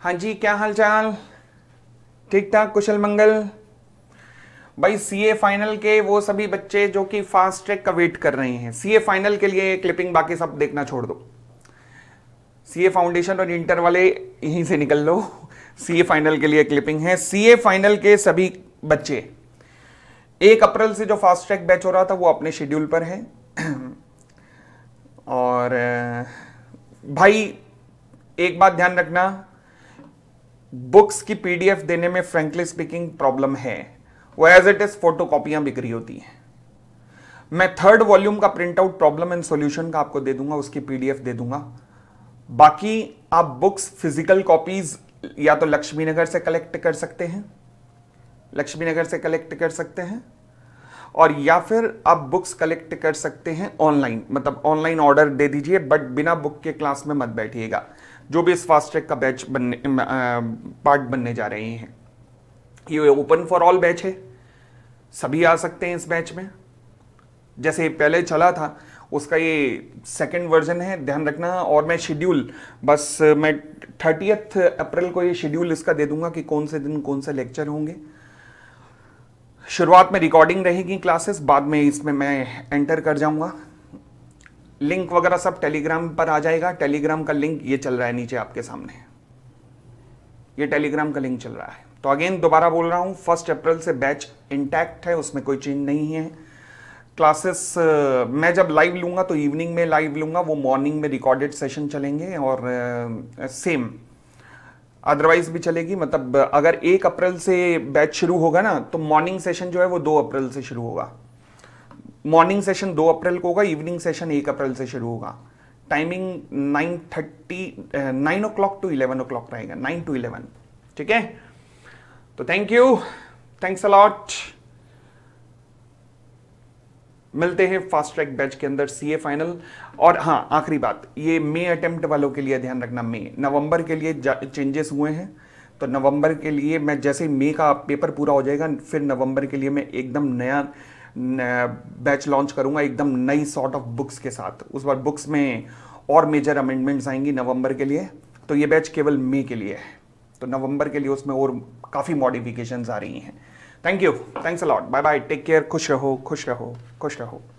हाँ जी क्या हाल चाल ठीक ठाक कुशल मंगल भाई सीए फाइनल के वो सभी बच्चे जो कि फास्ट ट्रैक का वेट कर रहे हैं सीए फाइनल के लिए क्लिपिंग बाकी सब देखना छोड़ दो सीए फाउंडेशन और इंटर वाले यहीं से निकल लो सीए फाइनल के लिए क्लिपिंग है सीए फाइनल के सभी बच्चे एक अप्रैल से जो फास्ट ट्रैक बैच हो रहा था वो अपने शेड्यूल पर है और भाई एक बात ध्यान रखना बुक्स की पीडीएफ देने में फ्रेंकली स्पीकिंग प्रॉब्लम है वो एज इट इज फोटो कॉपियां बिक्री होती हैं मैं थर्ड वॉल्यूम का print out problem and solution का आपको दे दूंगा उसकी पीडीएफ दे दूंगा बाकी आप बुक्स फिजिकल कॉपीज या तो लक्ष्मी नगर से कलेक्ट कर सकते हैं लक्ष्मी नगर से कलेक्ट कर सकते हैं और या फिर आप बुक्स कलेक्ट कर सकते हैं ऑनलाइन मतलब ऑनलाइन ऑर्डर दे दीजिए बट बिना बुक के क्लास में मत बैठिएगा जो भी इस फास्ट ट्रैक का बैच बनने पार्ट बनने जा रहे हैं ये ओपन फॉर ऑल बैच है सभी आ सकते हैं इस बैच में जैसे पहले चला था उसका ये सेकंड वर्जन है ध्यान रखना और मैं शेड्यूल बस मैं थर्टियथ अप्रैल को ये शेड्यूल इसका दे दूंगा कि कौन से दिन कौन से लेक्चर होंगे शुरुआत में रिकॉर्डिंग रहेगी क्लासेस बाद में इसमें मैं एंटर कर जाऊंगा लिंक वगैरह सब टेलीग्राम पर आ जाएगा टेलीग्राम का लिंक ये चल रहा है नीचे आपके सामने ये टेलीग्राम का लिंक चल रहा है तो अगेन दोबारा बोल रहा हूं फर्स्ट अप्रैल से बैच इंटैक्ट है उसमें कोई चेंज नहीं है क्लासेस मैं जब लाइव लूंगा तो इवनिंग में लाइव लूंगा वो मॉर्निंग में रिकॉर्डेड सेशन चलेंगे और सेम अदरवाइज भी चलेगी मतलब अगर एक अप्रैल से बैच शुरू होगा ना तो मॉर्निंग सेशन जो है वो दो अप्रैल से शुरू होगा मॉर्निंग सेशन दो अप्रैल को होगा इवनिंग सेशन एक अप्रैल से शुरू होगा timing nine thirty nine o'clock to eleven o'clock रहेगा नाइन टू इलेवन ठीक है तो थैंक यू थैंक्स अलॉट मिलते हैं फास्ट ट्रैक बैच के अंदर सीए फाइनल और हाँ आखिरी बात ये मे अटेम्प्ट वालों के लिए ध्यान रखना मे नवंबर के लिए चेंजेस हुए हैं तो नवंबर के लिए मैं जैसे मे का पेपर पूरा हो जाएगा फिर नवंबर के लिए मैं एकदम नया बैच लॉन्च करूंगा एकदम नई सॉर्ट ऑफ बुक्स के साथ उस बार बुक्स में और मेजर अमेंडमेंट्स आएंगी नवंबर के लिए तो ये बैच केवल मई के लिए है तो नवंबर के लिए उसमें और काफ़ी मॉडिफिकेशंस आ रही हैं thank you thanks a lot bye bye take care खुश रहो खुश रहो खुश रहो